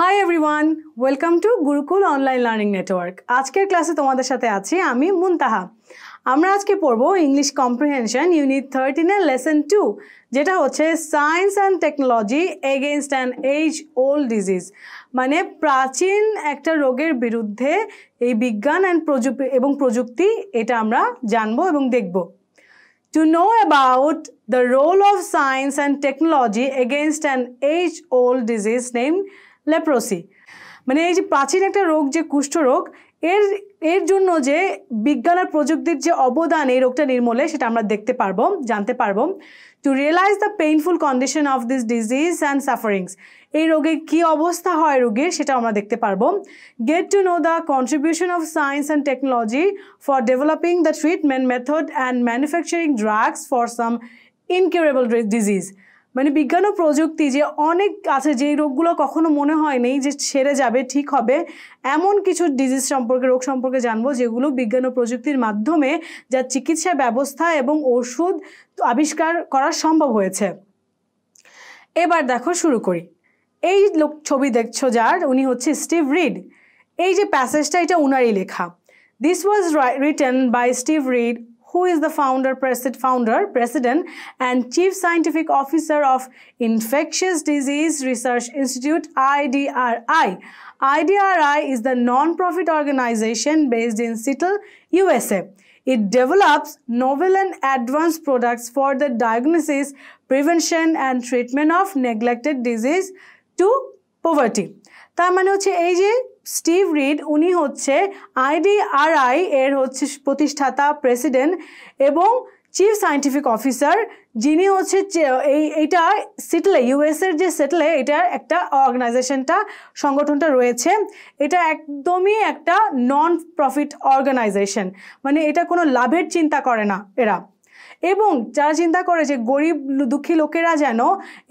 High everyone welcome to Gurukul online learning network আজকের ক্লাসে তোমাদের সাথে আছি আমি মুনতাহা আমরা আজকে পড়ব ইংলিশ কম্প্রিহেনশন ইউনিট থার্টিনের লেসন টু যেটা হচ্ছে science and technology against an age old disease মানে প্রাচীন একটা রোগের বিরুদ্ধে এই বিজ্ঞান অ্যান্ড প্রযুক্তি এবং প্রযুক্তি এটা আমরা জানবো এবং দেখব to know about the role of science and technology against an age old disease name leprosy মানে এই যে প্রাচীন একটা রোগ যে কুষ্ঠ রোগ এর এর জন্য যে বিজ্ঞান আর প্রযুক্তির যে অবদান এই রোগটা নির্মূলে সেটা আমরা দেখতে পারবো জানতে পারবো to realise the painful condition of this disease and sufferings এই রোগে কি অবস্থা হয় রোগীর সেটা আমরা দেখতে পারবো get to know the contribution of science and technology for developing the treatment method and manufacturing drugs for some incurable disease মানে বিজ্ঞান ও প্রযুক্তি যে অনেক আছে যেই রোগগুলো কখনো মনে হয়নি যে সেরে যাবে ঠিক হবে এমন কিছু ডিজিজ সম্পর্কে রোগ সম্পর্কে জানবো যেগুলো বিজ্ঞান ও প্রযুক্তির মাধ্যমে যার চিকিৎসা ব্যবস্থা এবং ওষুধ আবিষ্কার করা সম্ভব হয়েছে এবার দেখো শুরু করি এই লোক ছবি দেখছো যার উনি হচ্ছে স্টিভ রিড এই যে প্যাসেজটা এটা উনারই লেখা this was written by Steve Reid who is the founder, founder, president and chief scientific officer of Infectious Disease Research Institute, IDRI. IDRI is the non-profit organization based in Seattle, USA. It develops novel and advanced products for the diagnosis, prevention and treatment of neglected disease to poverty. তার মানে হচ্ছে এই যে Steve read উনি হচ্ছে আইডিআরআই এর হচ্ছে প্রতিষ্ঠাতা প্রেসিডেন্ট এবং চিফ সায়েন্টিফিক অফিসার যিনি হচ্ছে এই এইটা সিটলে ইউএসের যে সিটলে এটার একটা অর্গানাইজেশনটা সংগঠনটা রয়েছে এটা একদমই একটা নন প্রফিট অর্গানাইজেশন মানে এটা কোনো লাভের চিন্তা করে না এরা এবং যারা চিন্তা করে যে গরিব দুঃখী লোকেরা যেন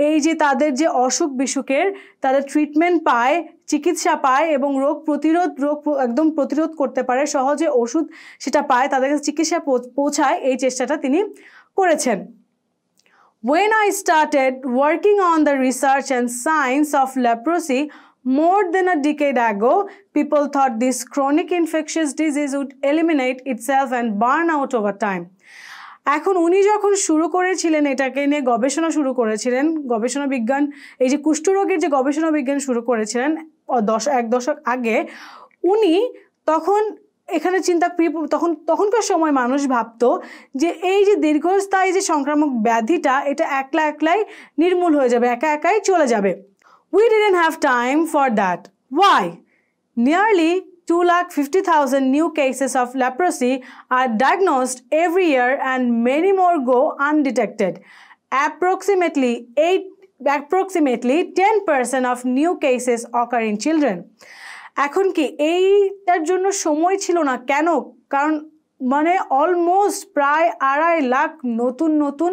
এই যে তাদের যে অসুখ বিসুখের তাদের ট্রিটমেন্ট পায় চিকিৎসা পায় এবং রোগ প্রতিরোধ রোগ একদম প্রতিরোধ করতে পারে সহজে ওষুধ সেটা পায় তাদের কাছে চিকিৎসা পৌঁছায় এই চেষ্টাটা তিনি করেছেন When I started working on the research and science of leprosy more than a decade ago, people thought this chronic infectious disease would eliminate itself and burn out over time. এখন উনি যখন শুরু করেছিলেন এটাকে নিয়ে গবেষণা শুরু করেছিলেন গবেষণা বিজ্ঞান এই যে কুষ্ঠরোগের যে গবেষণা বিজ্ঞান শুরু করেছিলেন দশ এক দশক আগে উনি তখন এখানে চিন্তা তখন তখনকার সময় মানুষ ভাবত যে এই যে দীর্ঘস্থায়ী যে সংক্রামক ব্যাধিটা এটা একলা একলাই নির্মূল হয়ে যাবে একা একাই চলে যাবে we didn't have time for that why nearly 2,50,000 new cases of leprosy are diagnosed every year and many more go undetected. Approximately 8 approximately 10% of new cases occur in children. এখন কি এইটার জন্য সময় ছিল না কেন কারণ মানে অলমোস্ট প্রায় আড়াই লাখ নতুন নতুন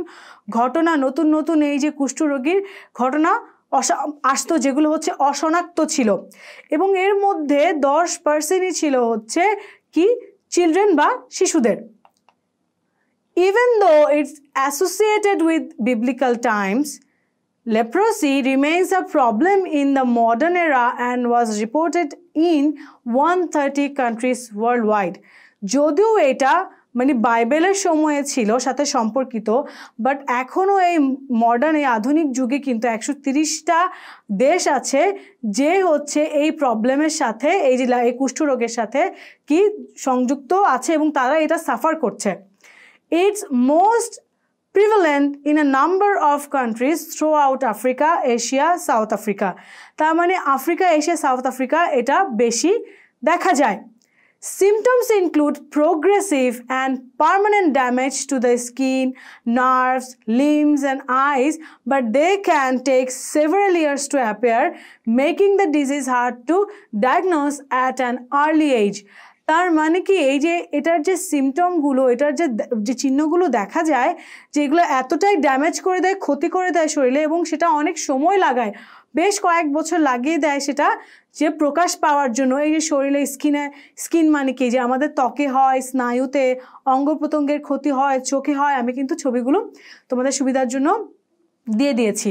ঘটনা নতুন নতুন এই যে কুষ্ঠ রোগীর ঘটনা আসতো যেগুলো হচ্ছে অশনাক্ত ছিল এবং এর মধ্যে দশ পার্সেন্টই ছিল হচ্ছে কি চিলড্রেন বা শিশুদের even though it's associated with biblical times leprosy a problem in the modern era and was reported in one thirty countries worldwide যদিও এটা মানে বাইবেলের সময়ে ছিল সাথে সম্পর্কিত বাট এখনও এই মডার্ন এই আধুনিক যুগে কিন্তু একশো তিরিশটা দেশ আছে যে হচ্ছে এই প্রবলেমের সাথে এই যে এই কুষ্ঠরোগের সাথে কি সংযুক্ত আছে এবং তারা এটা সাফার করছে it's most prevalent in a number of countries throughout Africa Asia South Africa তার মানে আফ্রিকা এশিয়া সাউথ আফ্রিকা এটা বেশি দেখা যায় Symptoms include progressive and permanent damage to the skin, nerves, limbs and eyes but they can take several years to appear making the disease hard to diagnose at an early age. তার মানে কি এই যে এটার যে সিমটমগুলো এটার যে যে চিহ্নগুলো দেখা যায় যেগুলো এতটাই ড্যামেজ করে দেয় ক্ষতি করে দেয় শরীরে এবং সেটা অনেক সময় লাগায় বেশ কয়েক বছর লাগিয়ে দেয় সেটা যে প্রকাশ পাওয়ার জন্য এই যে শরীরে স্কিনে স্কিন মানে কি যে আমাদের ত্বকে হয় স্নায়ুতে অঙ্গ প্রত্যঙ্গের ক্ষতি হয় চোখে হয় আমি কিন্তু ছবিগুলো তোমাদের সুবিধার জন্য দিয়ে দিয়েছি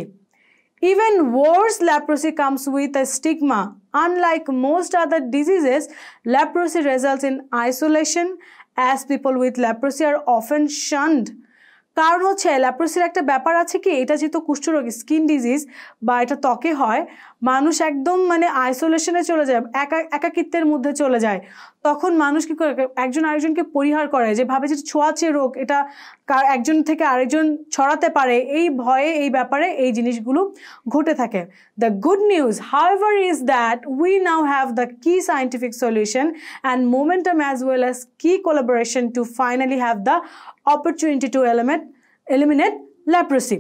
even worse leprosy comes with a stigma unlike most other diseases leprosy results in isolation as people with leprosy are often shunned কারণ হচ্ছে অ্যালাপ্রোসির একটা ব্যাপার আছে কি এটা যেহেতু কুষ্ঠরোগ স্কিন ডিজিজ বা এটা ত্বকে হয় মানুষ একদম মানে আইসোলেশনে চলে যায় একা একাকিত্বের মধ্যে চলে যায় তখন মানুষ কি করে একজন আরেকজনকে পরিহার করে যে ভাবে যে ছোঁয়াচে রোগ এটা একজন থেকে আরেকজন ছড়াতে পারে এই ভয়ে এই ব্যাপারে এই জিনিসগুলো ঘটে থাকে the good news however is that we now have the key scientific solution and momentum as well as key collaboration to finally have the opportunity to eliminate eliminate leprosy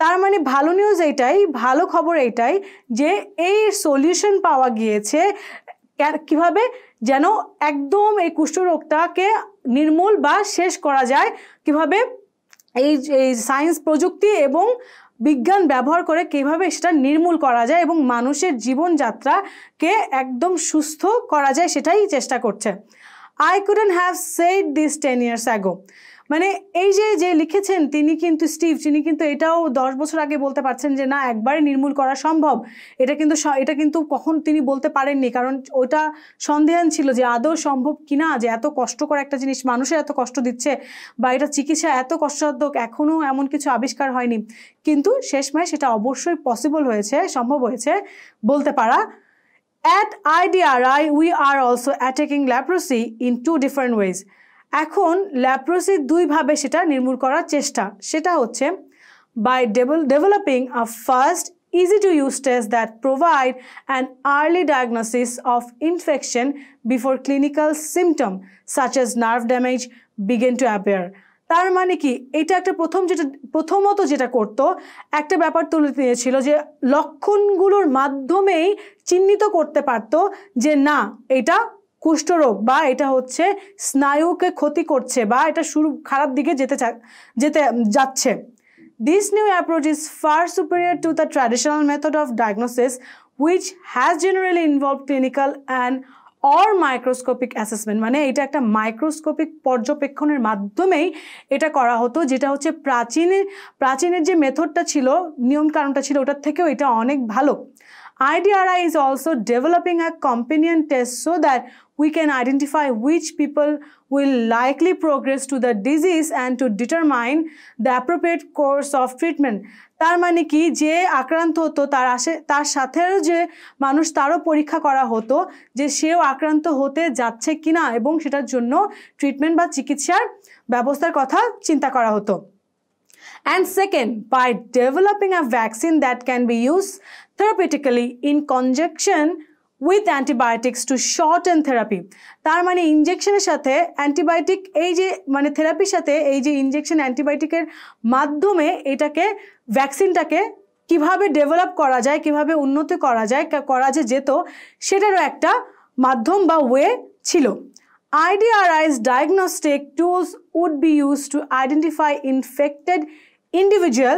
তার মানে ভালো নিউজ এইটাই ভালো খবর এইটাই যে এই সলিউশন পাওয়া গিয়েছে কিভাবে যেন একদম এই কুষ্ঠরোগটাকে নির্মূল বা শেষ করা যায় কিভাবে এই এই সায়েন্স প্রযুক্তি এবং বিজ্ঞান ব্যবহার করে কীভাবে সেটা নির্মূল করা যায় এবং মানুষের জীবনযাত্রাকে একদম সুস্থ করা যায় সেটাই চেষ্টা করছে I couldn't have said this ten years ago মানে এই যে যে লিখেছেন তিনি কিন্তু স্টিভ তিনি কিন্তু এটাও দশ বছর আগে বলতে পারছেন যে না একবারে নির্মূল করা সম্ভব এটা কিন্তু এটা কিন্তু কখন তিনি বলতে পারেননি কারণ ওটা সন্দেহান ছিল যে আদৌ সম্ভব কিনা যে এত কষ্ট করে একটা জিনিস মানুষের এত কষ্ট দিচ্ছে বা এটা চিকিৎসা এত কষ্টসাধ্যক এখনও এমন কিছু আবিষ্কার হয়নি কিন্তু শেষমেশ সেটা অবশ্যই পসিবল হয়েছে সম্ভব হয়েছে বলতে পারা at IDRI we are also attacking leprosy in two different ways এখন ল্যাপ্রোসির দুইভাবে সেটা নির্মূল করার চেষ্টা সেটা হচ্ছে by developing a first easy to use test that provide an early diagnosis of infection before clinical symptom such as nerve damage begin to appear তার মানে কি এটা একটা প্রথম যেটা প্রথমত যেটা করত একটা ব্যাপার তুলে নিয়েছিল যে লক্ষণগুলোর মাধ্যমেই চিহ্নিত করতে পারত যে না এটা কুষ্ঠরোগ বা এটা হচ্ছে স্নায়ুকে ক্ষতি করছে বা এটা শুরু খারাপ দিকে যেতে যেতে যাচ্ছে this new approach is far superior to the traditional method of diagnosis which has generally involve clinical and or microscopic assessment মানে এটা একটা মাইক্রোস্কোপিক পর্যবেক্ষণের মাধ্যমেই এটা করা হতো যেটা হচ্ছে প্রাচীনের প্রাচীনের যে মেথডটা ছিল নিয়মকানুনটা ছিল ওটার থেকেও এটা অনেক ভালো IDRI is also developing a companion test so that we can identify which people will likely progress to the disease and to determine the appropriate course of treatment তার মানে কি যে আক্রান্ত হতো তার আসে তার সাথেও যে মানুষ তারও পরীক্ষা করা হতো যে সেও আক্রান্ত হতে যাচ্ছে কি না এবং সেটার জন্য ট্রিটমেন্ট বা চিকিৎসার ব্যবস্থার কথা চিন্তা করা হতো and second by developing a vaccine that can be use therapeutically in conjunction with antibiotics to shorten therapy তার মানে ইঞ্জেকশনের সাথে অ্যান্টিবায়োটিক এই যে মানে থেরাপির সাথে এই যে ইঞ্জেকশন অ্যান্টিবায়োটিকের মাধ্যমে এটাকে ভ্যাকসিনটাকে কিভাবে ডেভেলপ করা যায় কিভাবে উন্নত করা যায় করা যে যেত সেটারও একটা মাধ্যম বা ওয়ে ছিল IDRI's diagnostic tools would be used to identify infected individual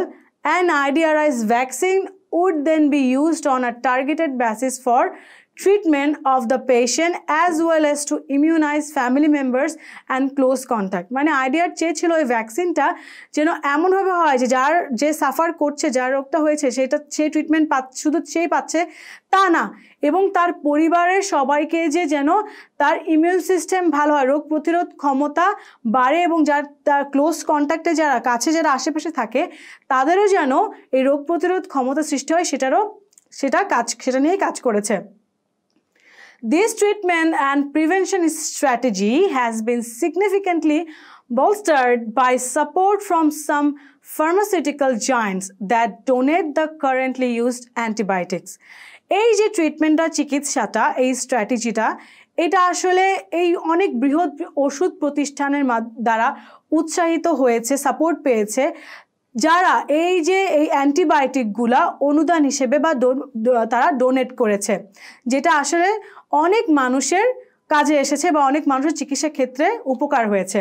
and IDRI's vaccine would then be used on a targeted basis for treatment of the patient as well as to immunize family members and close contact মানে আইডিয়ার চেয়ে ছিল ওই ভ্যাকসিনটা যেন এমনভাবে হয় যে যার যে সাফার করছে যার রোগটা হয়েছে সেটা সে ট্রিটমেন্ট পা শুধু সেই পাচ্ছে তা না এবং তার পরিবারের সবাইকে যে যেন তার ইমিউন সিস্টেম ভালো হয় রোগ প্রতিরোধ ক্ষমতা বাড়ে এবং যার তার ক্লোজ কন্ট্যাক্টে যারা কাছে যারা আশেপাশে থাকে তাদেরও যেন এই রোগ প্রতিরোধ ক্ষমতা সৃষ্টি হয় সেটারও সেটা কাজ সেটা নিয়েই কাজ করেছে This treatment and prevention strategy has been significantly bolstered by support from some pharmaceutical giants that donate the currently used antibiotics. এই যে ট্রিটমেন্টটা চিকিৎসাটা এই স্ট্র্যাটেজিটা এটা আসলে এই অনেক বৃহৎ ওষুধ প্রতিষ্ঠানের দ্বারা উৎসাহিত হয়েছে সাপোর্ট পেয়েছে যারা এই যে এই অ্যান্টিবায়োটিকগুলা অনুদান হিসেবে বা তারা ডোনেট করেছে যেটা আসলে অনেক মানুষের কাজে এসেছে বা অনেক মানুষের চিকিৎসা ক্ষেত্রে উপকার হয়েছে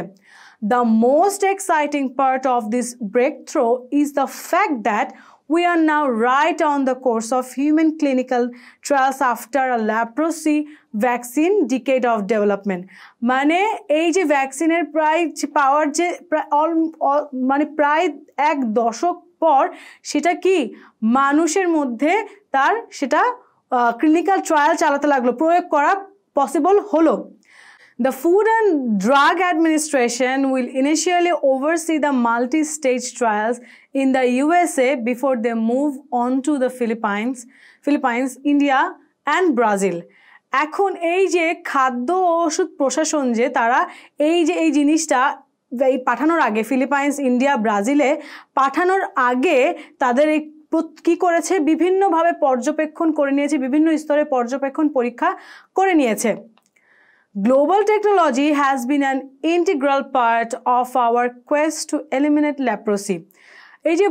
the most exciting part of this breakthrough is the fact that we are now right on the course of human clinical trials after a leprosy vaccine decade of development মানে এই যে ভ্যাকসিনের প্রায় পাওয়ার যে মানে প্রায় এক দশক পর সেটা কি মানুষের মধ্যে তার সেটা ক্লিনিক্যাল ট্রায়াল চালাতে লাগলো প্রয়োগ করা পসিবল হলো the Food and Drug Administration will initially oversee the multi stage trials in the USA before they move on to the Philippines Philippines India and Brazil এখন এই যে খাদ্য ওষুধ প্রশাসন যে তারা এই যে এই জিনিসটা এই পাঠানোর আগে ফিলিপাইন্স ইন্ডিয়া ব্রাজিলে পাঠানোর আগে তাদের এই কি করেছে বিভিন্নভাবে পর্যবেক্ষণ করে নিয়েছে বিভিন্ন স্তরে পর্যবেক্ষণ পরীক্ষা করে নিয়েছে global technology has been an integral part of our quest to eliminate leprosy এই যে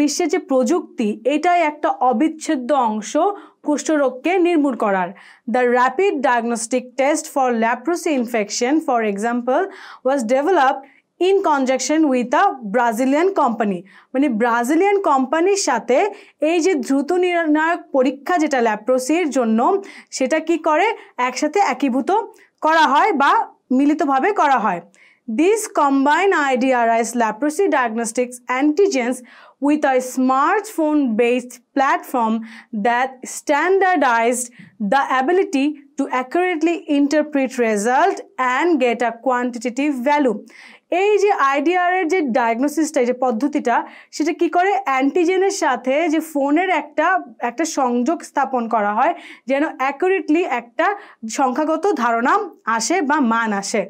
বিশ্বের যে প্রযুক্তি এটাই একটা অবিচ্ছেদ্য অংশ কুষ্ঠরোগকে নির্মূল করার the rapid diagnostic test for leprosy infection for example was developed in conjunction with a Brazilian company মানে ব্রাজিলিয়ান কোম্পানির সাথে এই যে দ্রুত নির্ণায়ক পরীক্ষা যেটা ল্যাপ্রোসির জন্য সেটা কি করে একসাথে একীভূত করা হয় বা মিলিতভাবে করা হয় this combine IDRI's leprosy diagnostics antigens with a smartphone based platform that standardized the ability to accurately interpret result and get a quantitative value এই যে আইডিআর এর যে ডায়াগনোসিসটা যে পদ্ধতিটা সেটা কি করে অ্যান্টিজেনের সাথে যে ফোনের একটা একটা সংযোগ স্থাপন করা হয় যেন অ্যাকুরেটলি একটা সংখ্যাগত ধারণা আসে বা মান আসে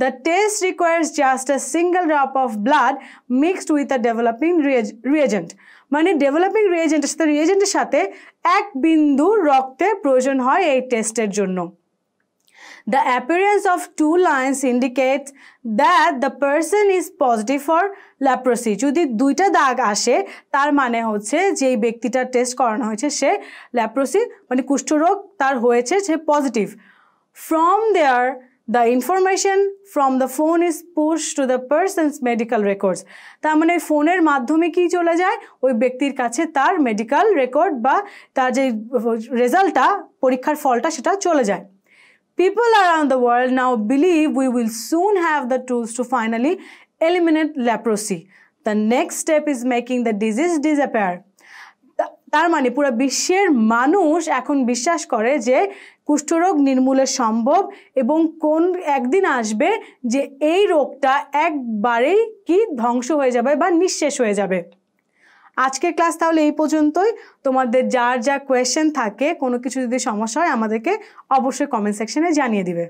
the test requires just a single drop of blood mixed with a developing reagent মানে ডেভেলপিং রিয়েজেন্টের সাথে রিয়েজেন্টের সাথে এক বিন্দু রক্তের প্রয়োজন হয় এই টেস্টের জন্য The appearance of two lines indicates that the person is positive for leprosy. যদি দুইটা দাগ আসে তার মানে হচ্ছে যেই ব্যক্তিটা টেস্ট করানো হয়েছে সে ল্যাপ্রোসি মানে কুষ্ঠরোগ তার হয়েছে সে positive from there the information from the phone is push to the person's medical records তার মানে ফোনের মাধ্যমে কি চলে যায় ওই ব্যক্তির কাছে তার মেডিকেল রেকর্ড বা তার যে রেজাল্টটা পরীক্ষার ফলটা সেটা চলে যায় People around the world now believe we will soon have the tools to finally eliminate leprosy. The next step is making the disease disappear. তার মানে পুরো বিশ্বের মানুষ এখন বিশ্বাস করে যে কুষ্ঠরোগ নির্মূলে সম্ভব এবং কোন একদিন আসবে যে এই রোগটা একবারেই কি ধ্বংস হয়ে যাবে বা নিঃশেষ হয়ে যাবে আজকের ক্লাস তাহলে এই পর্যন্তই তোমাদের যার যা কোয়েশ্চেন থাকে কোনো কিছু যদি সমস্যা হয় আমাদেরকে অবশ্যই কমেন্ট সেকশনে জানিয়ে দিবে